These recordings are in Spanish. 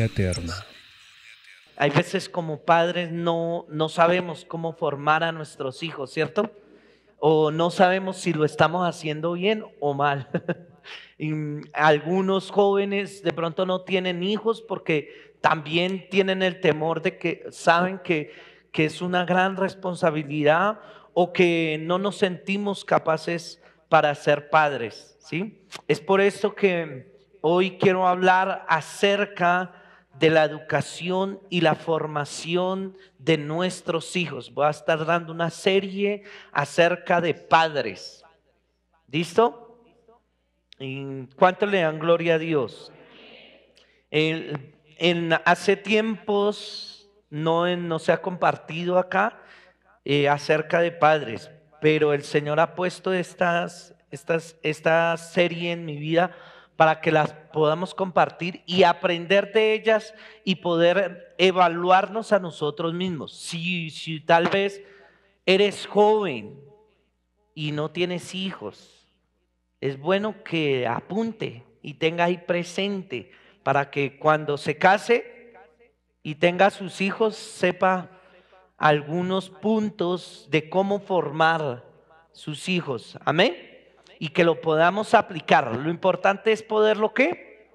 eterna. Hay veces como padres no, no sabemos cómo formar a nuestros hijos, ¿cierto? O no sabemos si lo estamos haciendo bien o mal. Mm, algunos jóvenes de pronto no tienen hijos porque también tienen el temor de que saben que, que es una gran responsabilidad o que no nos sentimos capaces para ser padres, ¿sí? Es por eso que hoy quiero hablar acerca de la educación y la formación de nuestros hijos. Voy a estar dando una serie acerca de padres. ¿Listo? ¿Cuánto le dan gloria a Dios? En, hace tiempos no, no se ha compartido acá eh, acerca de padres, pero el Señor ha puesto estas, estas, esta serie en mi vida para que las podamos compartir y aprender de ellas y poder evaluarnos a nosotros mismos. Si, tal vez eres joven y no tienes hijos, es bueno que apunte y tenga ahí presente para que cuando se case y tenga sus hijos sepa algunos puntos de cómo formar sus hijos. Amén y que lo podamos aplicar. Lo importante es poderlo qué?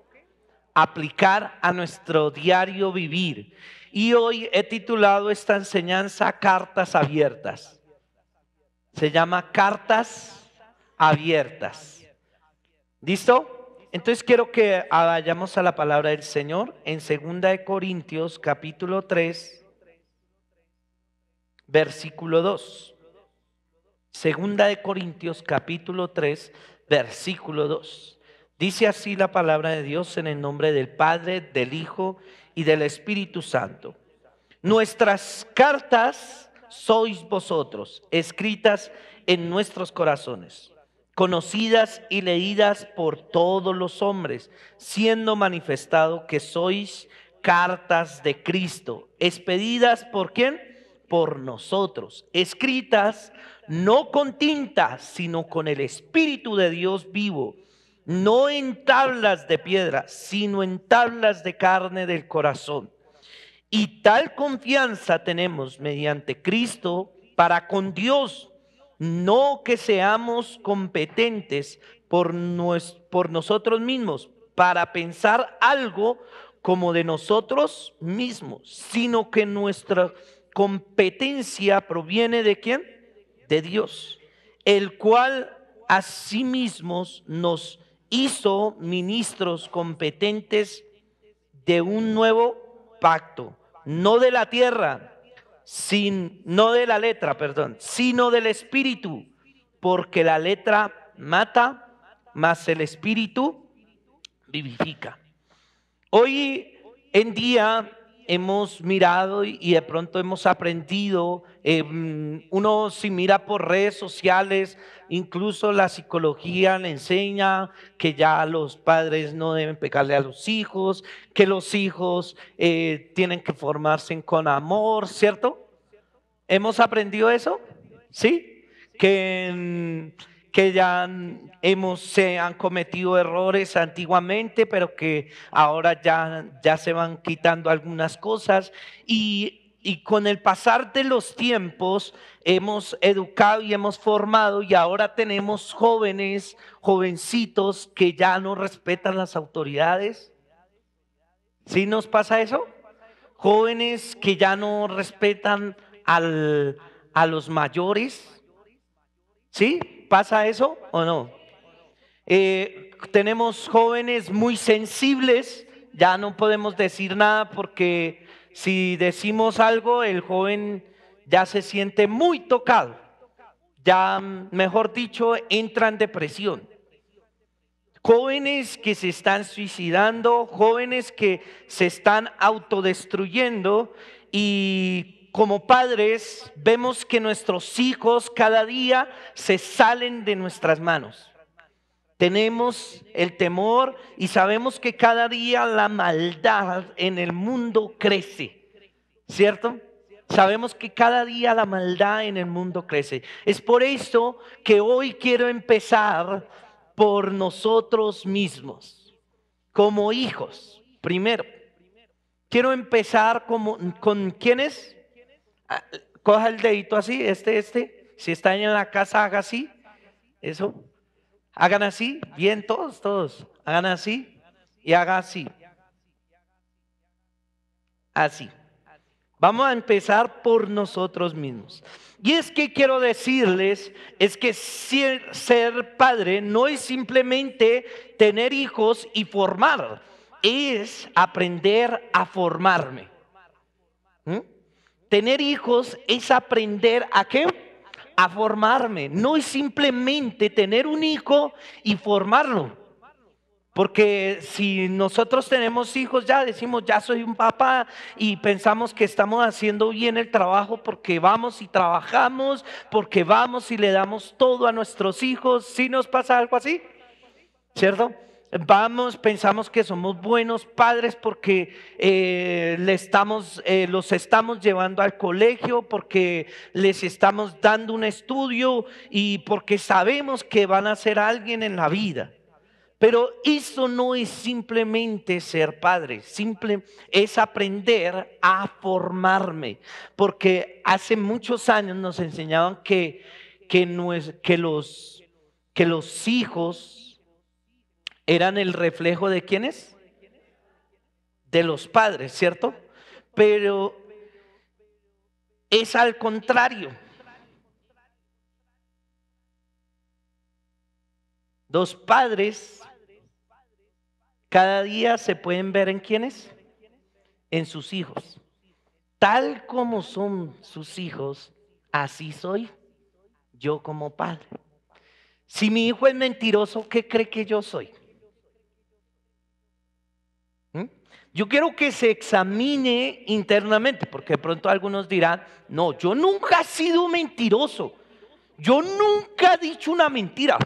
Aplicar a nuestro diario vivir. Y hoy he titulado esta enseñanza Cartas Abiertas. Se llama Cartas Abiertas. ¿Listo? Entonces quiero que vayamos a la palabra del Señor en 2 Corintios capítulo 3, versículo 2. Segunda de Corintios capítulo 3, versículo 2. Dice así la palabra de Dios en el nombre del Padre, del Hijo y del Espíritu Santo. Nuestras cartas sois vosotros, escritas en nuestros corazones, conocidas y leídas por todos los hombres, siendo manifestado que sois cartas de Cristo, expedidas por quién? Por nosotros, escritas no con tinta, sino con el Espíritu de Dios vivo, no en tablas de piedra, sino en tablas de carne del corazón. Y tal confianza tenemos mediante Cristo para con Dios, no que seamos competentes por, por nosotros mismos para pensar algo como de nosotros mismos, sino que nuestra competencia proviene de quién? de Dios, el cual a sí mismos nos hizo ministros competentes de un nuevo pacto, no de la tierra, sin, no de la letra, perdón, sino del espíritu, porque la letra mata, mas el espíritu vivifica. Hoy en día hemos mirado y de pronto hemos aprendido, em, uno si mira por redes sociales, incluso la psicología le enseña que ya los padres no deben pecarle a los hijos, que los hijos eh, tienen que formarse con amor, ¿cierto? ¿Hemos aprendido eso? ¿Sí? Que, que ya hemos, se han cometido errores antiguamente, pero que ahora ya, ya se van quitando algunas cosas. Y, con el pasar de los tiempos hemos educado y hemos formado y ahora tenemos jóvenes, jovencitos que ya no respetan las autoridades. ¿Sí nos pasa eso? Jóvenes que ya no respetan a los mayores. ¿Sí? ¿Pasa eso o no? Eh, tenemos jóvenes muy sensibles, ya no podemos decir nada porque si decimos algo, el joven ya se siente muy tocado, ya, mejor dicho, entra en depresión. Jóvenes que se están suicidando, jóvenes que se están autodestruyendo y como padres vemos que nuestros hijos cada día se salen de nuestras manos tenemos el temor y sabemos que cada día la maldad en el mundo crece, ¿cierto? Sabemos que cada día la maldad en el mundo crece. Es por esto que hoy quiero empezar por nosotros mismos, como hijos, primero. Quiero empezar como, con quiénes. Ah, coja el dedito así, este, este. Si está en la casa, haga así. Eso, Hagan así, bien todos, todos. Hagan así y haga así. Así. Vamos a empezar por nosotros mismos. Y es que quiero decirles, es que ser, padre no es simplemente tener hijos y formar, es aprender a formarme. ¿Mm? Tener hijos es aprender a qué? a formarme. No es simplemente tener un hijo y formarlo. Porque si nosotros tenemos hijos ya decimos, ya soy un papá y pensamos que estamos haciendo bien el trabajo porque vamos y trabajamos, porque vamos y le damos todo a nuestros hijos, si nos pasa algo así, ¿cierto? vamos, pensamos que somos buenos padres porque eh, estamos, eh, los estamos llevando al colegio, porque les estamos dando un estudio y porque sabemos que van a ser alguien en la vida. Pero eso no es simplemente ser padre, simple es aprender a formarme, porque hace muchos años nos enseñaban que, que, los, que los hijos eran el reflejo de quiénes? De los padres, ¿cierto? Pero es al contrario. Los padres cada día se pueden ver en quiénes? En sus hijos. Tal como son sus hijos, así soy yo como padre. Si mi hijo es mentiroso, ¿qué cree que yo soy? Yo quiero que se examine internamente, porque de pronto algunos dirán, no, yo nunca he sido mentiroso, yo nunca he dicho una mentira,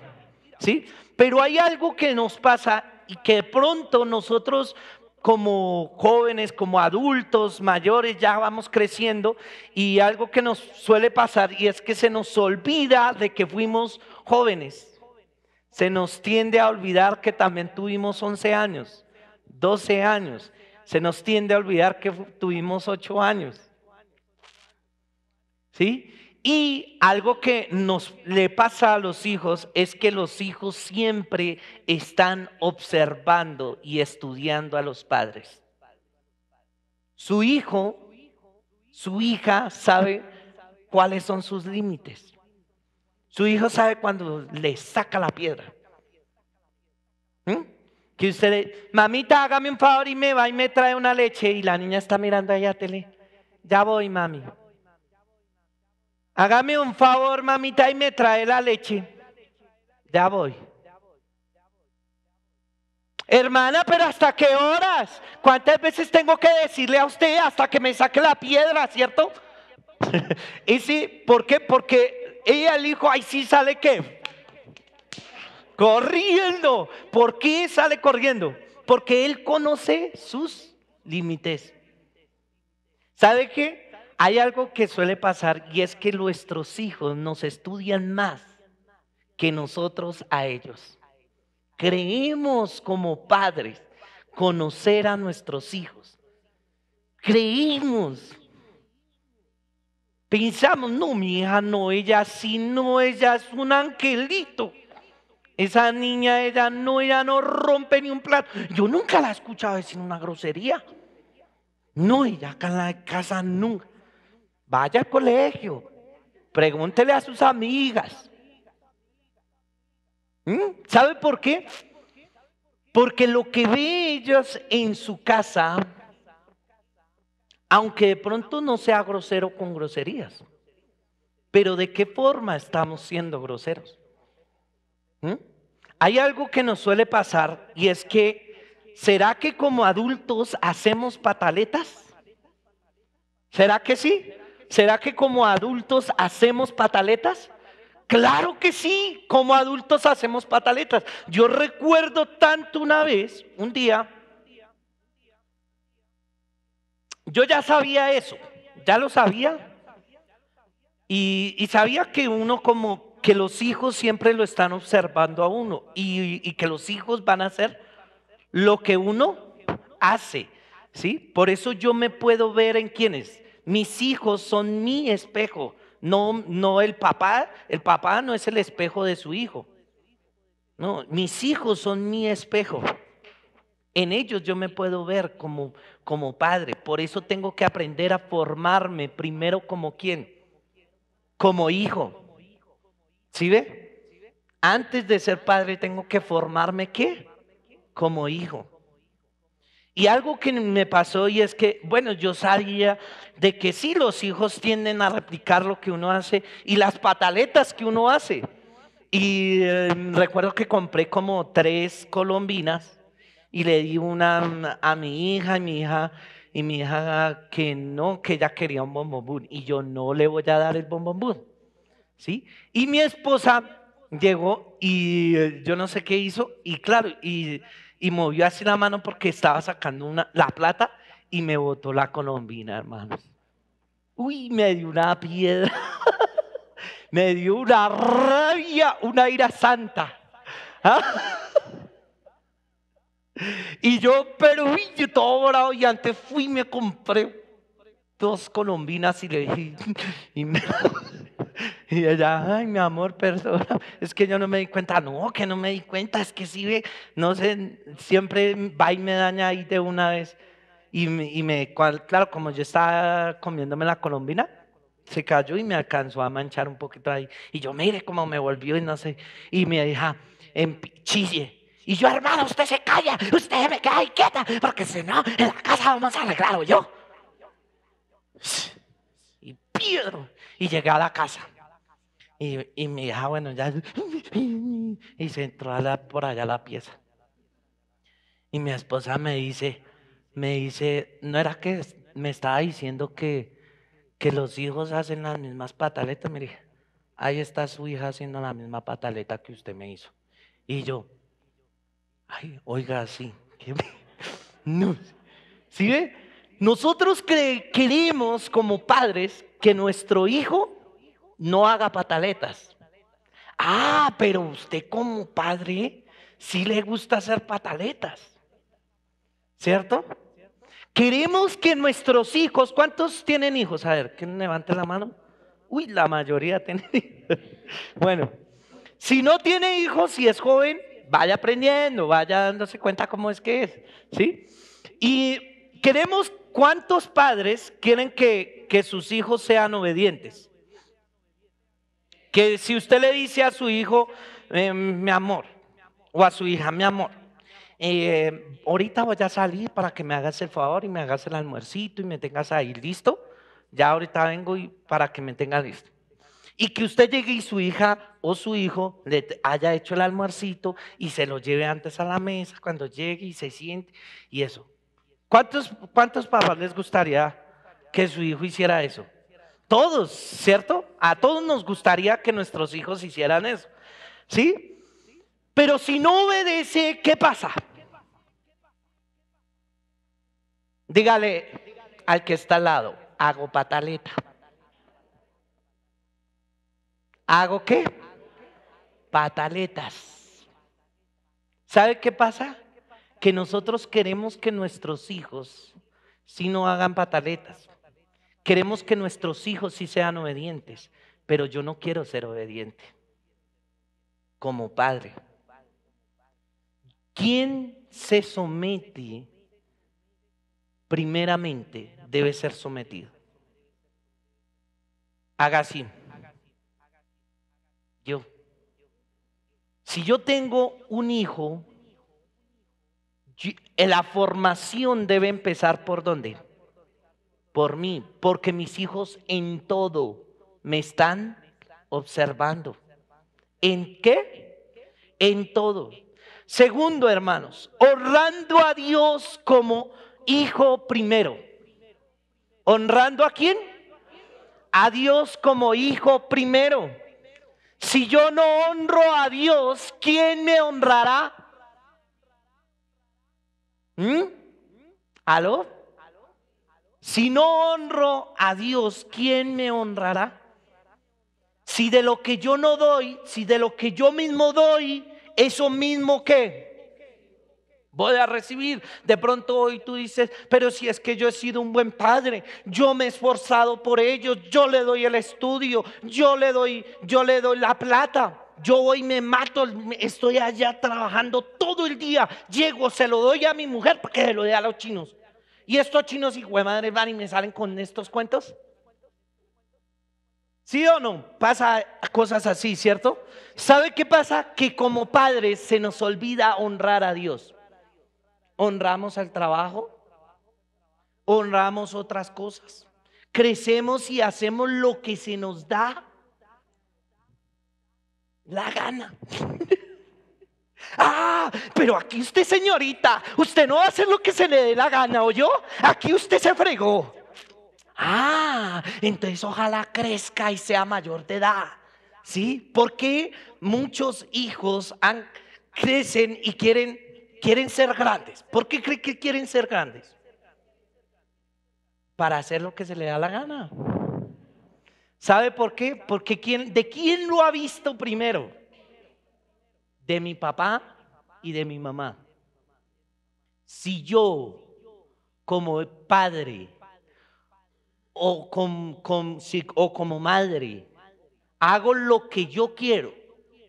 ¿sí? Pero hay algo que nos pasa y que de pronto nosotros como jóvenes, como adultos, mayores, ya vamos creciendo y algo que nos suele pasar y es que se nos olvida de que fuimos jóvenes. Se nos tiende a olvidar que también tuvimos 11 años, 12 años se nos tiende a olvidar que tuvimos ocho años. ¿Sí? Y algo que nos le pasa a los hijos es que los hijos siempre están observando y estudiando a los padres. Su hijo, su hija sabe cuáles son sus límites. Su hijo sabe cuando le saca la piedra. ¿Mm? Que usted, mamita, hágame un favor y me va y me trae una leche. Y la niña está mirando allá tele. Ya voy, mami. Hágame un favor, mamita, y me trae la leche. Ya voy. Hermana, pero ¿hasta qué horas? ¿Cuántas veces tengo que decirle a usted hasta que me saque la piedra, cierto? y sí, ¿por qué? Porque ella dijo, ahí sí, ¿sale qué? corriendo. ¿Por qué sale corriendo? Porque Él conoce sus límites. ¿Sabe qué? Hay algo que suele pasar y es que nuestros hijos nos estudian más que nosotros a ellos. Creemos como padres conocer a nuestros hijos. Creemos. Pensamos, no, mi hija no, ella sí, no, ella es un angelito. Esa niña, ella no, ella no rompe ni un plato. Yo nunca la he escuchado decir una grosería. No, ella acá en la casa nunca. Vaya al colegio, pregúntele a sus amigas. ¿Mm? ¿Sabe por qué? Porque lo que ve ellas en su casa, aunque de pronto no sea grosero con groserías, pero de qué forma estamos siendo groseros. ¿Mm? Hay algo que nos suele pasar y es que, ¿será que como adultos hacemos pataletas? ¿Será que sí? ¿Será que como adultos hacemos pataletas? Claro que sí, como adultos hacemos pataletas. Yo recuerdo tanto una vez, un día, yo ya sabía eso, ya lo sabía, y sabía que uno como que los hijos siempre lo están observando a uno y, que los hijos van a hacer lo que uno hace. ¿sí? Por eso yo me puedo ver en quienes. Mis hijos son mi espejo, no, no el papá. El papá no es el espejo de su hijo. No, mis hijos son mi espejo. En ellos yo me puedo ver como, como padre. Por eso tengo que aprender a formarme primero como quien, como hijo. ¿Sí ve? Antes de ser padre tengo que formarme qué? Como hijo. Y algo que me pasó y es que, bueno, yo sabía de que sí, los hijos tienden a replicar lo que uno hace y las pataletas que uno hace. Y eh, recuerdo que compré como tres colombinas y le di una a mi hija, y mi hija, y mi hija que no, que ella quería un bombombú Y yo no le voy a dar el bombombú. Y mi esposa llegó y eh, yo no sé qué hizo, y claro, y, movió así la mano porque estaba sacando la plata y me botó la colombina, hermanos. Uy, me dio una piedra, me dio una rabia, una ira santa. Y yo, pero uy, yo todo bravo y antes fui y me compré dos colombinas y le dije, Y ella, ay, mi amor, perdona, es que yo no me di cuenta. No, que no me di cuenta, es que sí, no sé, siempre va y me daña ahí de una vez. Y, y me, claro, como yo estaba comiéndome la colombina, se cayó y me alcanzó a manchar un poquito ahí. Y yo, mire cómo me volvió y no sé. Y me dijo, en Y yo, hermano, usted se calla, usted me queda quieta, porque si no, en la casa vamos a arreglarlo yo. Y Pedro, y llegué a la casa. Y, mi hija, ah, bueno, ya. Y se entró por allá la pieza. Y mi esposa me dice, me dice, no era que me estaba diciendo que, que los hijos hacen las mismas pataletas. Me Mire, ahí está su hija haciendo la misma pataleta que usted me hizo. Y yo, ay, oiga, sí. ¿Sí ve? Nosotros queremos como padres que nuestro hijo no haga pataletas. Ah, pero usted como padre sí le gusta hacer pataletas. ¿Cierto? Queremos que nuestros hijos, ¿cuántos tienen hijos? A ver, que levante la mano. Uy, la mayoría tiene hijos. Bueno, si no tiene hijos y si es joven, vaya aprendiendo, vaya dándose cuenta cómo es que es. ¿Sí? Y queremos, ¿cuántos padres quieren que, que sus hijos sean obedientes? Que si usted le dice a su hijo, eh, mi amor, o a su hija, mi amor, eh, ahorita voy a salir para que me hagas el favor y me hagas el almuercito y me tengas ahí listo. Ya ahorita vengo y para que me tenga listo. Y que usted llegue y su hija o su hijo le haya hecho el almuercito y se lo lleve antes a la mesa cuando llegue y se siente y eso. ¿Cuántos, cuántos papás les gustaría que su hijo hiciera eso? Todos, ¿cierto? A todos nos gustaría que nuestros hijos hicieran eso. ¿Sí? Pero si no obedece, ¿qué pasa? Dígale al que está al lado, hago pataleta. ¿Hago qué? Pataletas. ¿Sabe qué pasa? Que nosotros queremos que nuestros hijos si no hagan pataletas. Queremos que nuestros hijos sí sean obedientes, pero yo no quiero ser obediente como padre. ¿Quién se somete primeramente debe ser sometido? Haga así. Yo. Si yo tengo un hijo, la formación debe empezar por dónde? por mí, porque mis hijos en todo me están observando. ¿En qué? En todo. Segundo, hermanos, honrando a Dios como hijo primero. ¿Honrando a quién? A Dios como hijo primero. Si yo no honro a Dios, ¿quién me honrará? ¿Mm? ¿Aló? Si no honro a Dios, ¿quién me honrará? Si de lo que yo no doy, si de lo que yo mismo doy, eso mismo que voy a recibir. De pronto hoy tú dices, pero si es que yo he sido un buen padre, yo me he esforzado por ellos, yo le doy el estudio, yo le doy, yo le doy la plata. Yo hoy me mato, estoy allá trabajando todo el día. Llego, se lo doy a mi mujer Porque se lo doy a los chinos. Y estos chinos y madre van y me salen con estos cuentos. ¿Sí o no? Pasa cosas así, ¿cierto? ¿Sabe qué pasa? Que como padres se nos olvida honrar a Dios. Honramos al trabajo, honramos otras cosas, crecemos y hacemos lo que se nos da la gana. Ah, pero aquí usted señorita, usted no hace lo que se le dé la gana, ¿o yo? Aquí usted se fregó. Ah, entonces ojalá crezca y sea mayor de edad. ¿Sí? Porque muchos hijos han, crecen y quieren, quieren ser grandes. ¿Por qué creen que quieren ser grandes? Para hacer lo que se le da la gana. ¿Sabe por qué? Porque ¿quién, ¿de quién lo ha visto primero? de mi papá y de mi mamá. Si yo, como padre o, con, o como madre, hago lo que yo quiero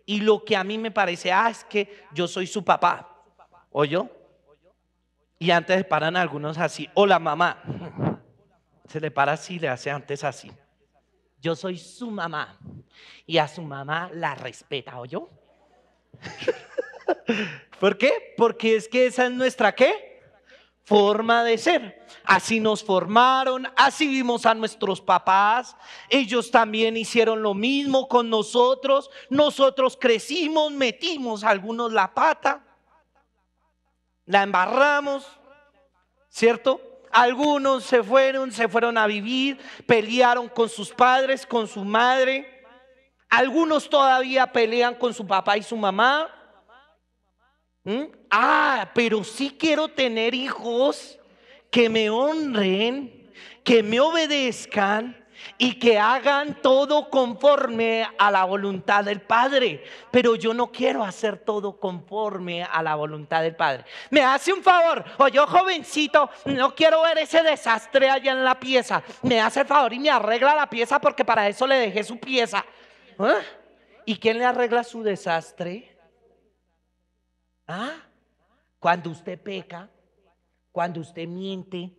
y lo que a mí me parece, ah, es que yo soy su papá, o yo. Y antes paran algunos así, hola mamá. Se le para así, le hace antes así. Yo soy su mamá y a su mamá la respeta, o yo. ¿Por qué? Porque es que esa es nuestra qué? Forma de ser. Así nos formaron, así vimos a nuestros papás. Ellos también hicieron lo mismo con nosotros. Nosotros crecimos, metimos algunos la pata, la embarramos, ¿cierto? Algunos se fueron, se fueron a vivir, pelearon con sus padres, con su madre algunos todavía pelean con su papá y su mamá. ¿Mm? Ah, pero sí quiero tener hijos que me honren, que me obedezcan y que hagan todo conforme a la voluntad del Padre. Pero yo no quiero hacer todo conforme a la voluntad del Padre. Me hace un favor, o yo oh, jovencito, no quiero ver ese desastre allá en la pieza. Me hace el favor y me arregla la pieza porque para eso le dejé su pieza. ¿Ah? ¿Y quién le arregla su desastre? ¿Ah? Cuando usted peca, cuando usted miente,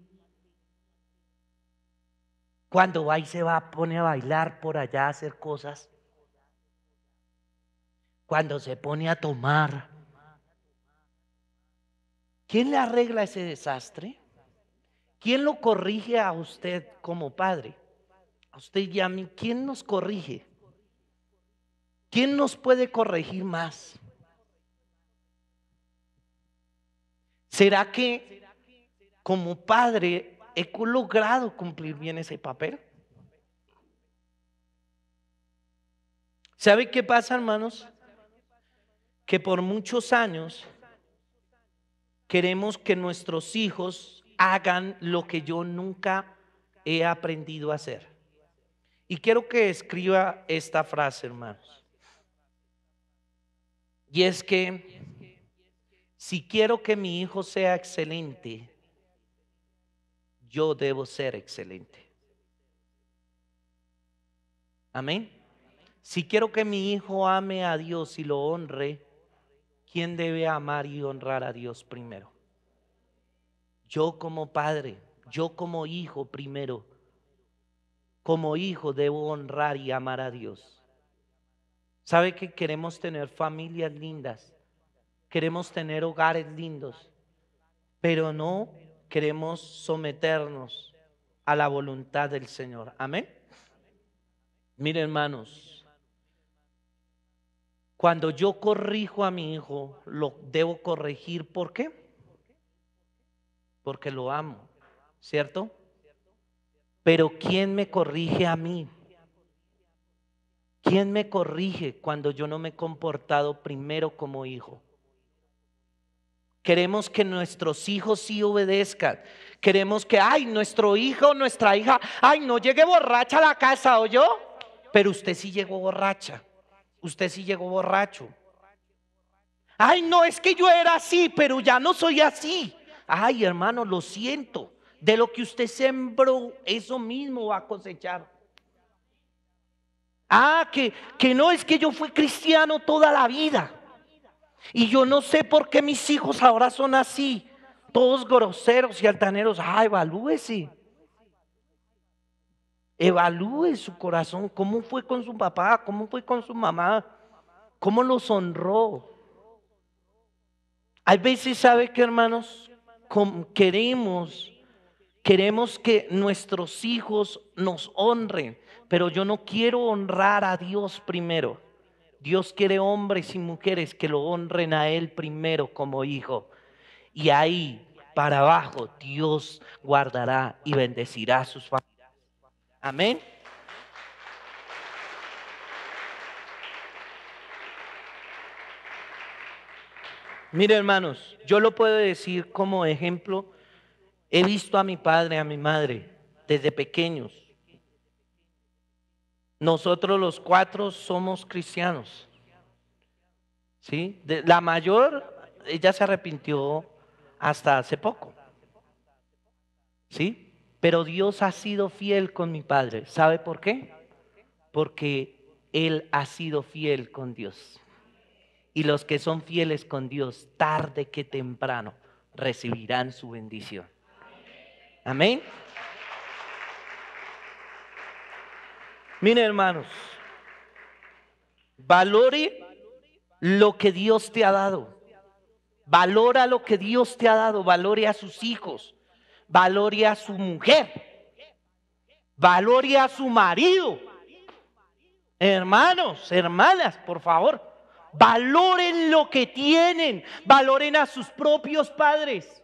cuando va y se va, pone a bailar por allá, a hacer cosas, cuando se pone a tomar. ¿Quién le arregla ese desastre? ¿Quién lo corrige a usted como padre? A usted y ¿quién nos corrige? ¿Quién nos puede corregir más? ¿Será que como padre he logrado cumplir bien ese papel? ¿Sabe qué pasa, hermanos? Que por muchos años queremos que nuestros hijos hagan lo que yo nunca he aprendido a hacer. Y quiero que escriba esta frase, hermanos. Y es que si quiero que mi hijo sea excelente, yo debo ser excelente. Amén. Si quiero que mi hijo ame a Dios y lo honre, ¿quién debe amar y honrar a Dios primero? Yo como padre, yo como hijo primero, como hijo debo honrar y amar a Dios. ¿Sabe que queremos tener familias lindas? Queremos tener hogares lindos, pero no queremos someternos a la voluntad del Señor. Amén. Mire, hermanos, cuando yo corrijo a mi hijo, lo debo corregir. ¿Por qué? Porque lo amo, ¿cierto? Pero ¿quién me corrige a mí? ¿Quién me corrige cuando yo no me he comportado primero como hijo? Queremos que nuestros hijos sí obedezcan. Queremos que, ay, nuestro hijo, nuestra hija, ay, no llegue borracha a la casa, ¿o yo? Pero usted sí llegó borracha. Usted sí llegó borracho. Ay, no, es que yo era así, pero ya no soy así. Ay, hermano, lo siento. De lo que usted sembró, eso mismo va a cosechar. Ah, que, que no es que yo fui cristiano toda la vida. Y yo no sé por qué mis hijos ahora son así, todos groseros y altaneros. Ah, evalúese. Evalúe su corazón, cómo fue con su papá, cómo fue con su mamá, cómo los honró. Hay veces, ¿sabe qué hermanos? queremos Queremos que nuestros hijos nos honren, pero yo no quiero honrar a Dios primero. Dios quiere hombres y mujeres que lo honren a Él primero como hijo. Y ahí, para abajo, Dios guardará y bendecirá a sus familias. Amén. Mire, hermanos, yo lo puedo decir como ejemplo He visto a mi padre, a mi madre, desde pequeños. Nosotros los cuatro somos cristianos. ¿Sí? la mayor, ella se arrepintió hasta hace poco. ¿Sí? Pero Dios ha sido fiel con mi padre. ¿Sabe por qué? Porque Él ha sido fiel con Dios. Y los que son fieles con Dios, tarde que temprano, recibirán su bendición. Amén. Miren hermanos, valore lo que Dios te ha dado. Valora lo que Dios te ha dado. Valore a sus hijos. Valore a su mujer. Valore a su marido. Hermanos, hermanas, por favor. Valoren lo que tienen. Valoren a sus propios padres.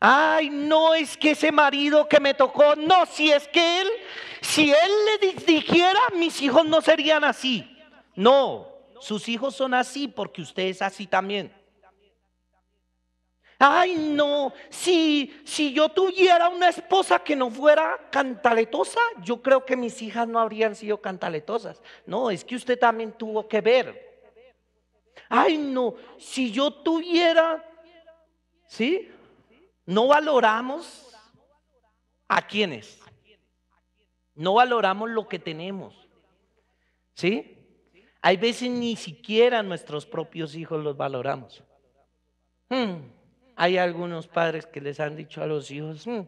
Ay, no es que ese marido que me tocó, no, si es que él, si él le dijera, mis hijos no serían así. No, sus hijos son así porque usted es así también. Ay, no, si, si yo tuviera una esposa que no fuera cantaletosa, yo creo que mis hijas no habrían sido cantaletosas. No, es que usted también tuvo que ver. Ay, no, si yo tuviera, ¿sí? No valoramos a quienes. No valoramos lo que tenemos. ¿Sí? Hay veces ni siquiera nuestros propios hijos los valoramos. Hmm. Hay algunos padres que les han dicho a los hijos, hmm,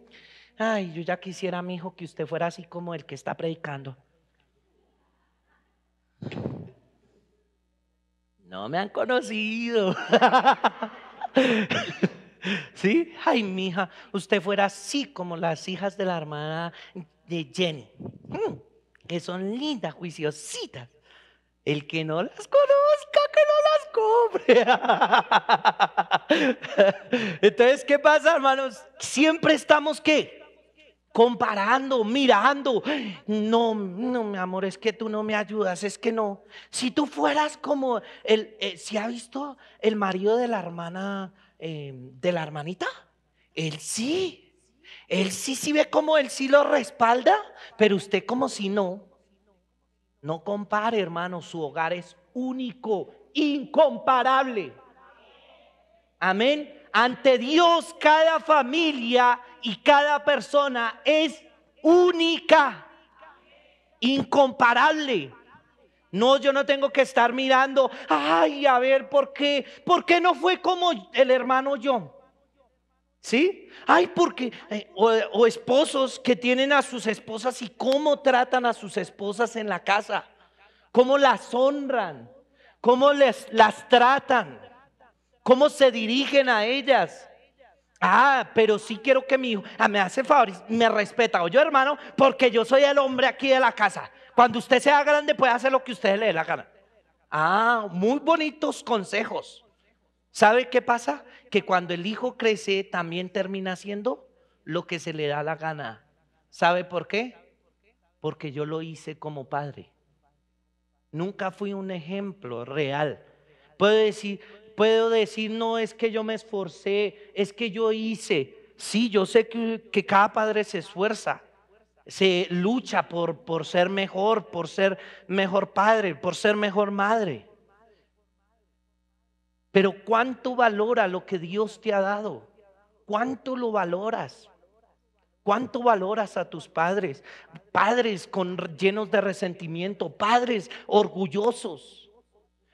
ay, yo ya quisiera, mi hijo, que usted fuera así como el que está predicando. No me han conocido. ¿Sí? Ay, mija, usted fuera así como las hijas de la hermana de Jenny, mm, que son lindas, juiciositas. El que no las conozca, que no las compre. Entonces, ¿qué pasa, hermanos? Siempre estamos qué? Comparando, mirando. No, no, mi amor, es que tú no me ayudas, es que no. Si tú fueras como el, eh, si ha visto el marido de la hermana Em, de la hermanita? Él sí. Él sí, sí ve como él sí lo respalda, pero usted como si no. No compare, hermano, su hogar es único, incomparable. Amén. Ante Dios cada familia y cada persona es única, incomparable. No, yo no tengo que estar mirando, ay, a ver, ¿por qué? ¿Por qué no fue como el hermano John? ¿Sí? Ay, porque, eh, o, esposos que tienen a sus esposas y cómo tratan a sus esposas en la casa, cómo las honran, cómo les, las tratan, cómo se dirigen a ellas. Ah, pero sí quiero que mi hijo ah, me hace favor, me respeta. yo hermano, porque yo soy el hombre aquí de la casa. Cuando usted sea grande puede hacer lo que usted le dé la gana. Ah, muy bonitos consejos. ¿Sabe qué pasa? Que cuando el hijo crece también termina haciendo lo que se le da la gana. ¿Sabe por qué? Porque yo lo hice como padre. Nunca fui un ejemplo real. Puedo decir, puedo decir, no es que yo me esforcé, es que yo hice. Sí, yo sé que, que cada padre se esfuerza, se lucha por, por ser mejor, por ser mejor padre, por ser mejor madre. Pero ¿cuánto valora lo que Dios te ha dado? ¿Cuánto lo valoras? ¿Cuánto valoras a tus padres? Padres con, llenos de resentimiento, padres orgullosos.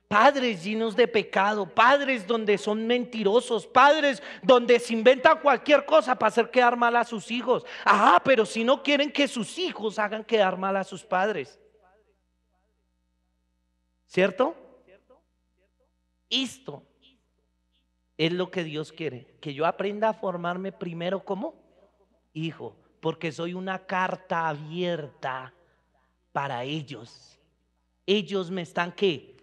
Padres llenos de pecado, padres donde son mentirosos, padres donde se inventan cualquier cosa para hacer quedar mal a sus hijos. Ajá, ah, pero si no quieren que sus hijos hagan quedar mal a sus padres. ¿Cierto? Esto es lo que Dios quiere, que yo aprenda a formarme primero como hijo, porque soy una carta abierta para ellos. Ellos me están que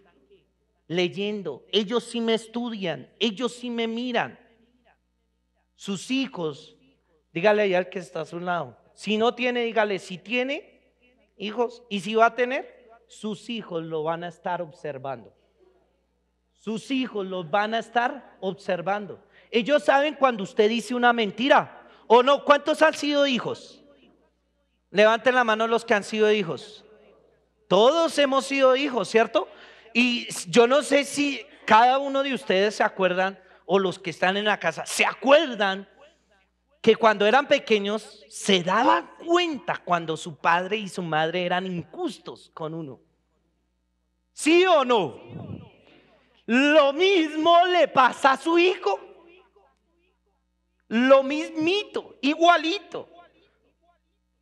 leyendo, ellos sí me estudian, ellos sí me miran. Sus hijos, dígale al que está a su lado. Si no tiene, dígale, si tiene hijos y si va a tener, sus hijos lo van a estar observando. Sus hijos los van a estar observando. Ellos saben cuando usted dice una mentira o no. ¿Cuántos han sido hijos? Levanten la mano los que han sido hijos. Todos hemos sido hijos, ¿cierto? Y yo no sé si cada uno de ustedes se acuerdan, o los que están en la casa, se acuerdan que cuando eran pequeños se daban cuenta cuando su padre y su madre eran injustos con uno. ¿Sí o no? Lo mismo le pasa a su hijo. Lo mismito, igualito.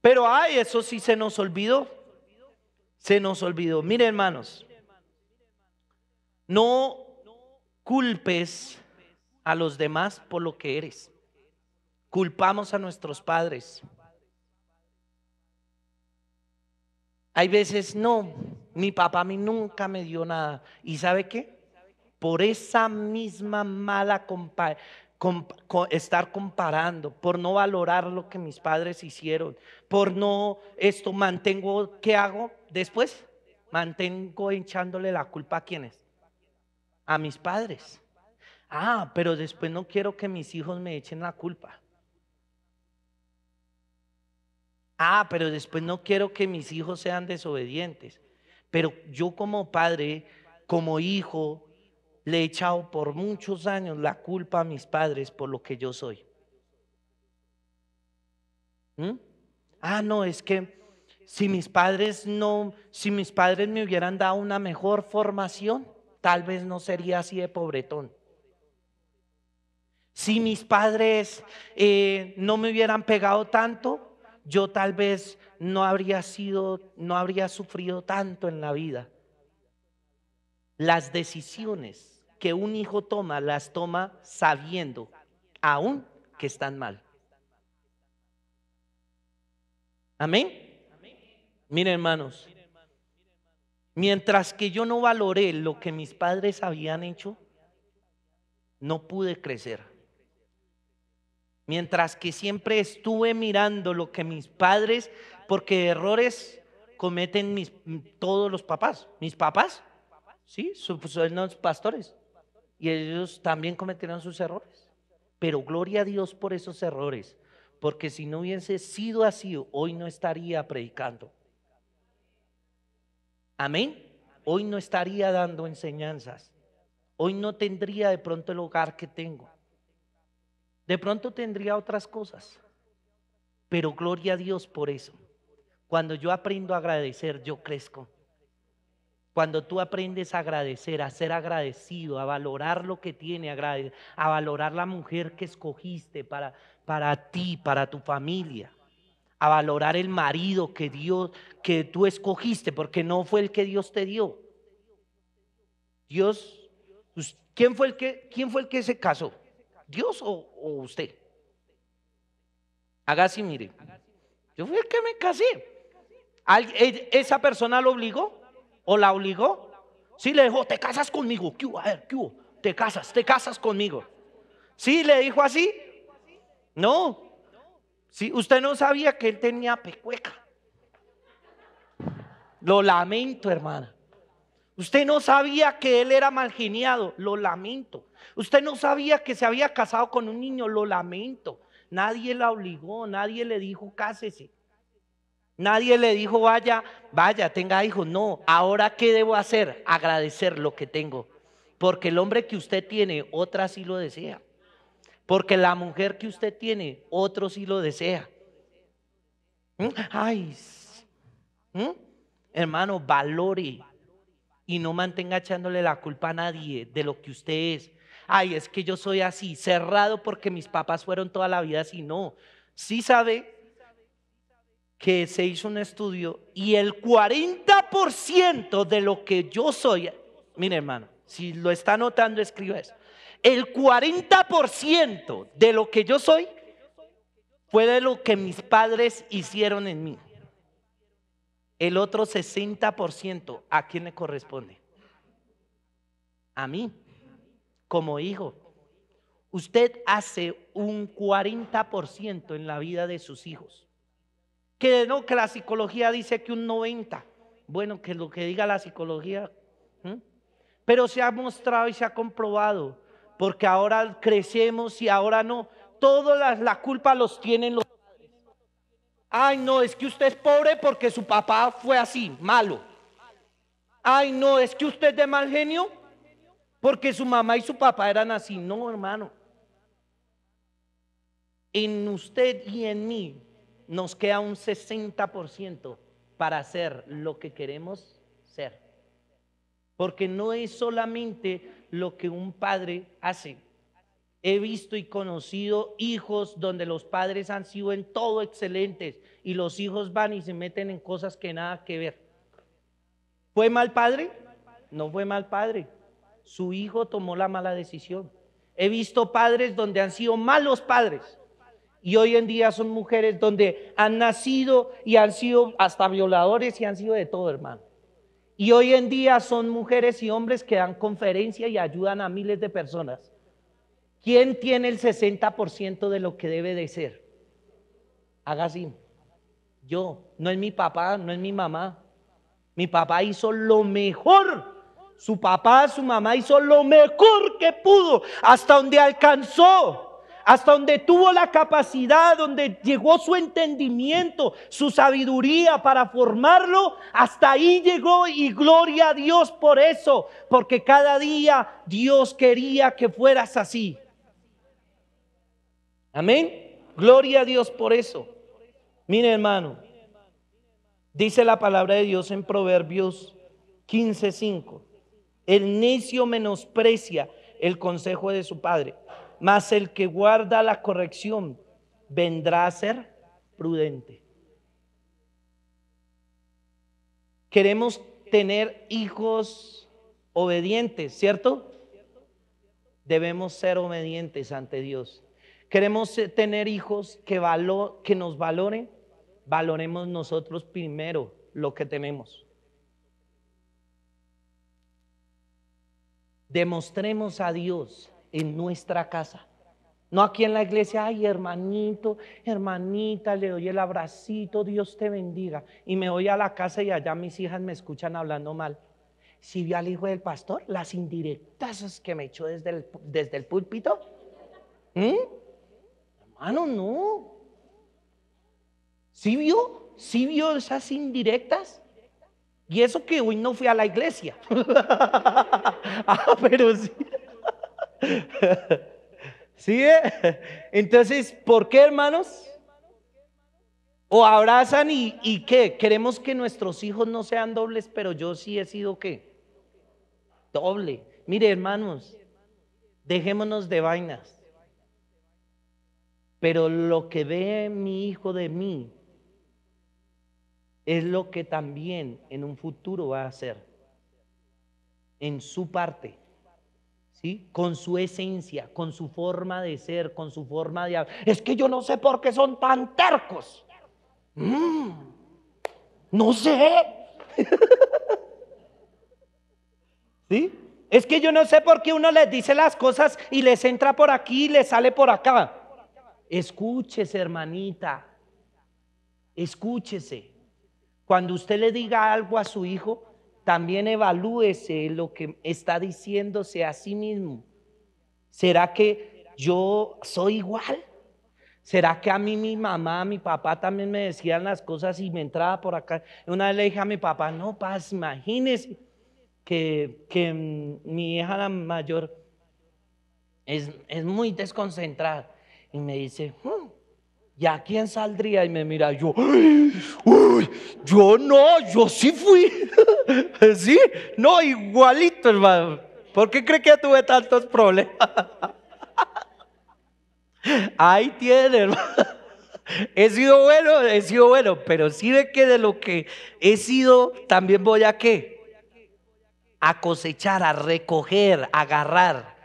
Pero ay, eso sí se nos olvidó. Se nos olvidó. Mire, hermanos, no culpes a los demás por lo que eres. Culpamos a nuestros padres. Hay veces, no, mi papá a mí nunca me dio nada. ¿Y sabe qué? Por esa misma mala estar comparando, por no valorar lo que mis padres hicieron, por no esto, mantengo, ¿qué hago después? Mantengo hinchándole la culpa a quienes a mis padres. Ah, pero después no quiero que mis hijos me echen la culpa. Ah, pero después no quiero que mis hijos sean desobedientes. Pero yo como padre, como hijo, le he echado por muchos años la culpa a mis padres por lo que yo soy. ¿Mm? Ah, no, es que si mis padres no, si mis padres me hubieran dado una mejor formación, tal vez no sería así de pobretón. Si mis padres eh, no me hubieran pegado tanto, yo tal vez no habría sido, no habría sufrido tanto en la vida. Las decisiones que un hijo toma, las toma sabiendo, aún que están mal. Amén. Miren, hermanos, Mientras que yo no valoré lo que mis padres habían hecho, no pude crecer. Mientras que siempre estuve mirando lo que mis padres, porque errores cometen mis, todos los papás. Mis papás, sí, pues, son los pastores. Y ellos también cometieron sus errores. Pero gloria a Dios por esos errores, porque si no hubiese sido así, hoy no estaría predicando. Amén. Hoy no estaría dando enseñanzas. Hoy no tendría de pronto el hogar que tengo. De pronto tendría otras cosas. Pero gloria a Dios por eso. Cuando yo aprendo a agradecer, yo crezco. Cuando tú aprendes a agradecer, a ser agradecido, a valorar lo que tiene, a valorar la mujer que escogiste para, para ti, para tu familia a valorar el marido que Dios, que tú escogiste, porque no fue el que Dios te dio. Dios, ¿quién fue el que, quién fue el que se casó? ¿Dios o, usted? Haga así, mire. Yo fui el que me casé. ¿Esa persona lo obligó? ¿O la obligó? Sí, le dijo, te casas conmigo. ¿Qué hubo? A ver, ¿qué hubo? Te casas, te casas conmigo. Sí, le dijo así. No, ¿Sí? Usted no sabía que él tenía pecueca. Lo lamento, hermana. Usted no sabía que él era mal geniado. Lo lamento. Usted no sabía que se había casado con un niño. Lo lamento. Nadie la obligó, nadie le dijo cásese. Nadie le dijo vaya, vaya, tenga hijos. No, ahora ¿qué debo hacer? Agradecer lo que tengo. Porque el hombre que usted tiene, otra sí lo desea. Porque la mujer que usted tiene, otro sí lo desea. ¿Mm? Ay, ¿Mm? hermano, valore y no mantenga echándole la culpa a nadie de lo que usted es. Ay, es que yo soy así, cerrado porque mis papás fueron toda la vida así. No, sí sabe que se hizo un estudio y el 40% de lo que yo soy, mire hermano, si lo está notando, escriba eso el 40% de lo que yo soy fue de lo que mis padres hicieron en mí. El otro 60%, ¿a quién le corresponde? A mí, como hijo. Usted hace un 40% en la vida de sus hijos. Que no, que la psicología dice que un 90%. Bueno, que lo que diga la psicología. Pero se ha mostrado y se ha comprobado porque ahora crecemos y ahora no. Toda la, la culpa los tienen los padres. Ay, no, es que usted es pobre porque su papá fue así, malo. Ay, no, es que usted es de mal genio porque su mamá y su papá eran así. No, hermano. En usted y en mí nos queda un 60% para hacer lo que queremos ser. Porque no es solamente lo que un padre hace. He visto y conocido hijos donde los padres han sido en todo excelentes y los hijos van y se meten en cosas que nada que ver. ¿Fue mal padre? No fue mal padre. Su hijo tomó la mala decisión. He visto padres donde han sido malos padres y hoy en día son mujeres donde han nacido y han sido hasta violadores y han sido de todo, hermano. Y hoy en día son mujeres y hombres que dan conferencia y ayudan a miles de personas. ¿Quién tiene el 60% de lo que debe de ser? Haga así. Yo, no es mi papá, no es mi mamá. Mi papá hizo lo mejor. Su papá, su mamá hizo lo mejor que pudo, hasta donde alcanzó hasta donde tuvo la capacidad, donde llegó su entendimiento, su sabiduría para formarlo, hasta ahí llegó y gloria a Dios por eso, porque cada día Dios quería que fueras así. Amén. Gloria a Dios por eso. Mire hermano, dice la palabra de Dios en Proverbios 15:5. El necio menosprecia el consejo de su padre mas el que guarda la corrección vendrá a ser prudente. Queremos tener hijos obedientes, ¿cierto? Debemos ser obedientes ante Dios. Queremos tener hijos que, que nos valoren. Valoremos nosotros primero lo que tenemos. Demostremos a Dios en nuestra casa. No aquí en la iglesia, ay hermanito, hermanita, le doy el abracito, Dios te bendiga. Y me voy a la casa y allá mis hijas me escuchan hablando mal. Si vio al hijo del pastor, las indirectas que me echó desde el, desde el púlpito. ¿Mm? Hermano, no. ¿Sí vio? ¿Sí vio esas indirectas? Y eso que hoy no fui a la iglesia. ah, pero sí. ¿Sí? Entonces, ¿por qué, hermanos? O abrazan y, y qué? Queremos que nuestros hijos no sean dobles, pero yo sí he sido qué? Doble. Mire, hermanos, dejémonos de vainas. Pero lo que ve mi hijo de mí es lo que también en un futuro va a hacer en su parte. Con su esencia, con su forma de ser, con su forma de hablar. Es que yo no sé por qué son tan tercos. Mm. no sé. ¿Sí? Es que yo no sé por qué uno les dice las cosas y les entra por aquí y les sale por acá. Escúchese, hermanita. Escúchese. Cuando usted le diga algo a su hijo, también evalúese lo que está diciéndose a sí mismo. ¿Será que yo soy igual? ¿Será que a mí mi mamá, mi papá también me decían las cosas y me entraba por acá? Una vez le dije a mi papá, no, paz, imagínese que, mm, mi hija la mayor es, muy desconcentrada. Y me dice, hmm, ¿Y a quién saldría? Y me mira yo, yo no, yo sí fui. ¿Sí? No, igualito, hermano. ¿Por qué cree que tuve tantos problemas? Ahí tiene, hermano. He sido bueno, he sido bueno, pero sí ve que de lo que he sido, también voy a qué? A cosechar, a recoger, a agarrar.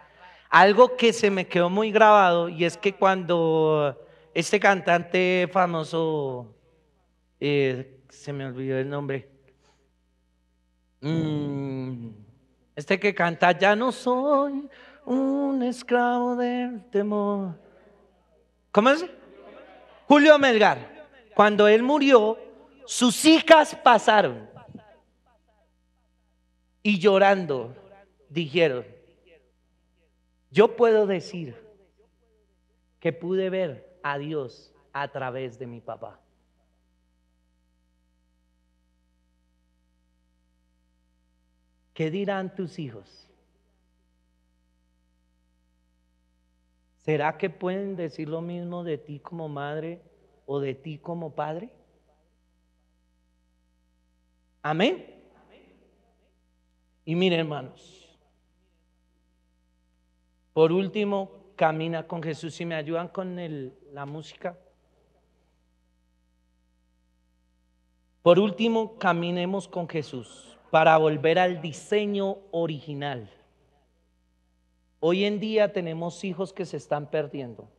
Algo que se me quedó muy grabado y es que cuando este cantante famoso, eh, se me olvidó el nombre. Mm, este que canta, ya no soy un esclavo del temor. ¿Cómo es? Julio Melgar. Cuando él murió, sus hijas pasaron y llorando dijeron, yo puedo decir que pude ver a Dios a través de mi papá. ¿Qué dirán tus hijos? ¿Será que pueden decir lo mismo de ti como madre o de ti como padre? Amén. Y miren, hermanos, por último, camina con Jesús. Si me ayudan con la música. Por último, caminemos con Jesús para volver al diseño original. Hoy en día tenemos hijos que se están perdiendo.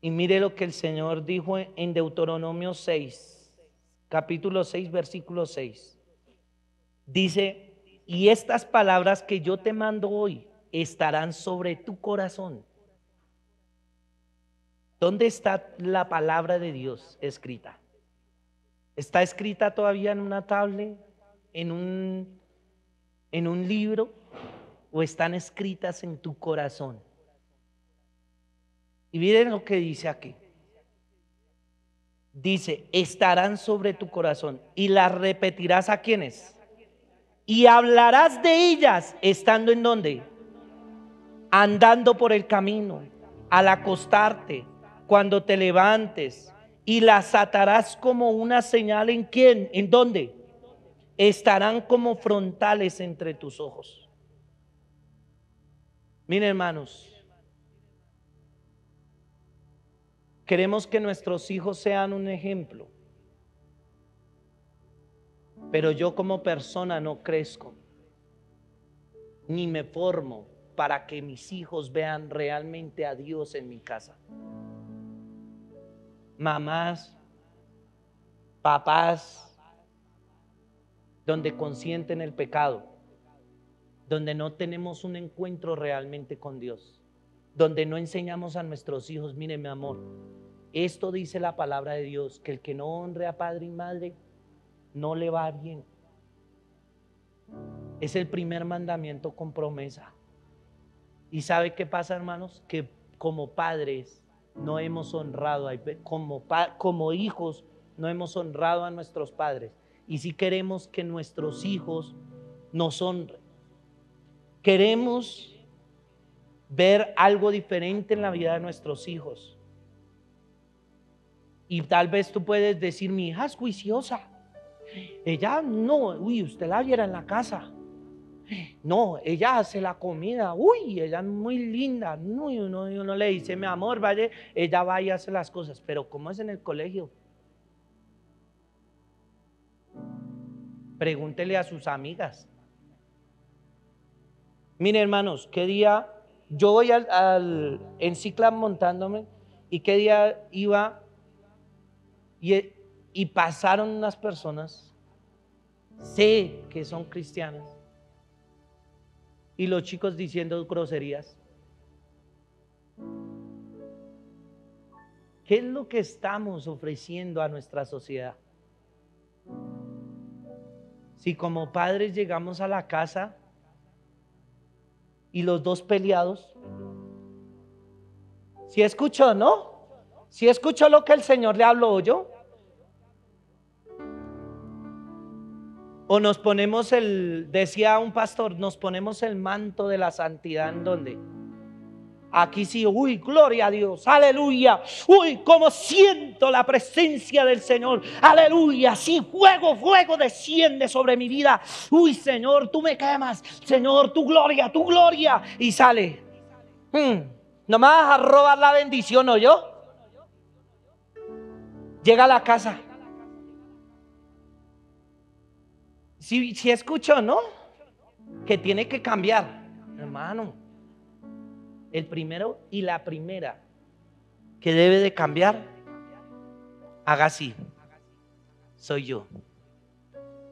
Y mire lo que el Señor dijo en Deuteronomio 6, capítulo 6, versículo 6. Dice, y estas palabras que yo te mando hoy estarán sobre tu corazón. ¿Dónde está la palabra de Dios escrita? ¿Está escrita todavía en una tablet, en un, en un libro o están escritas en tu corazón? Y miren lo que dice aquí. Dice, estarán sobre tu corazón y las repetirás a quienes. Y hablarás de ellas estando en donde? andando por el camino, al acostarte, cuando te levantes, y las atarás como una señal en quién, en dónde. Estarán como frontales entre tus ojos. Miren hermanos, queremos que nuestros hijos sean un ejemplo, pero yo como persona no crezco, ni me formo para que mis hijos vean realmente a Dios en mi casa. Mamás, papás, donde consienten el pecado, donde no tenemos un encuentro realmente con Dios, donde no enseñamos a nuestros hijos, mire mi amor, esto dice la palabra de Dios, que el que no honre a padre y madre, no le va bien. Es el primer mandamiento con promesa. ¿Y sabe qué pasa, hermanos? Que como padres no hemos honrado, como, hijos no hemos honrado a nuestros padres. Y si queremos que nuestros hijos nos honren, queremos ver algo diferente en la vida de nuestros hijos. Y tal vez tú puedes decir, mi hija es juiciosa. Ella no, uy, usted la viera en la casa. No, ella hace la comida. Uy, ella es muy linda. No, uno, uno le dice, mi amor, vaya, ella va y hace las cosas. Pero ¿cómo es en el colegio? Pregúntele a sus amigas. Mire, hermanos, qué día yo voy al, en montándome y qué día iba y, y pasaron unas personas, sé que son cristianas, y los chicos diciendo groserías? ¿Qué es lo que estamos ofreciendo a nuestra sociedad? Si como padres llegamos a la casa y los dos peleados, si escuchó, ¿no? Si escuchó lo que el Señor le habló yo, O nos ponemos el, decía un pastor, nos ponemos el manto de la santidad en donde. Aquí sí, uy, gloria a Dios, aleluya. Uy, como siento la presencia del Señor, aleluya. Sí, fuego, fuego desciende sobre mi vida. Uy, Señor, tú me quemas, Señor, tu gloria, tu gloria. Y sale. Hmm, nomás no a robar la bendición, ¿o yo? Llega a la casa. Si, escucho, ¿no? Que tiene que cambiar. Hermano, el primero y la primera que debe de cambiar, haga así. Soy yo.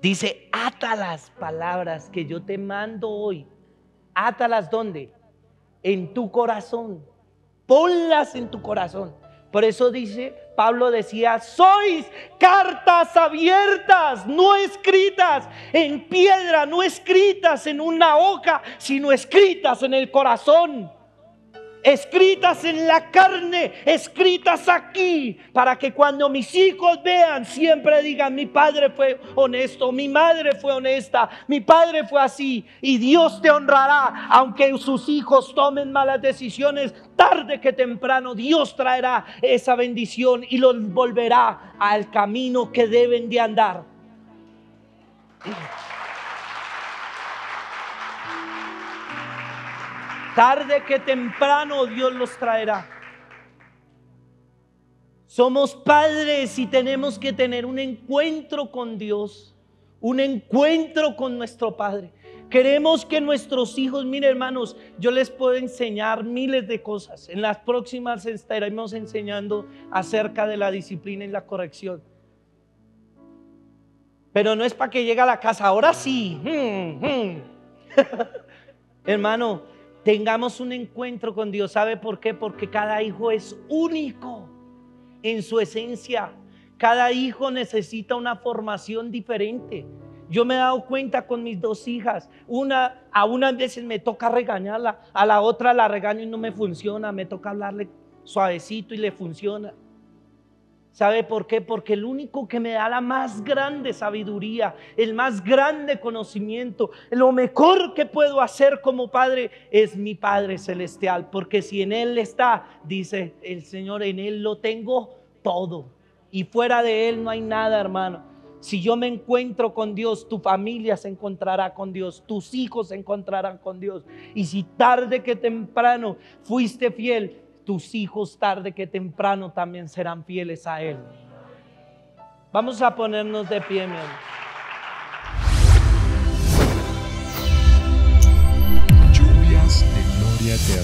Dice, ata las palabras que yo te mando hoy. Átalas dónde? En tu corazón. Ponlas en tu corazón. Por eso dice, Pablo decía, sois cartas abiertas, no escritas en piedra, no escritas en una hoja, sino escritas en el corazón escritas en la carne, escritas aquí, para que cuando mis hijos vean siempre digan, mi padre fue honesto, mi madre fue honesta, mi padre fue así, y Dios te honrará, aunque sus hijos tomen malas decisiones, tarde que temprano Dios traerá esa bendición y los volverá al camino que deben de andar. Tarde que temprano Dios los traerá. Somos padres y tenemos que tener un encuentro con Dios, un encuentro con nuestro Padre. Queremos que nuestros hijos, mire hermanos, yo les puedo enseñar miles de cosas. En las próximas estaremos enseñando acerca de la disciplina y la corrección. Pero no es para que llegue a la casa, ahora sí. Hermano, tengamos un encuentro con Dios. ¿Sabe por qué? Porque cada hijo es único en su esencia. Cada hijo necesita una formación diferente. Yo me he dado cuenta con mis dos hijas. Una, a una veces me toca regañarla, a la otra la regaño y no me funciona. Me toca hablarle suavecito y le funciona. ¿Sabe por qué? Porque el único que me da la más grande sabiduría, el más grande conocimiento, lo mejor que puedo hacer como padre es mi Padre Celestial. Porque si en Él está, dice el Señor, en Él lo tengo todo. Y fuera de Él no hay nada, hermano. Si yo me encuentro con Dios, tu familia se encontrará con Dios, tus hijos se encontrarán con Dios. Y si tarde que temprano fuiste fiel, tus hijos tarde que temprano también serán fieles a Él. Vamos a ponernos de pie, mi amor. Lluvias de gloria eterna.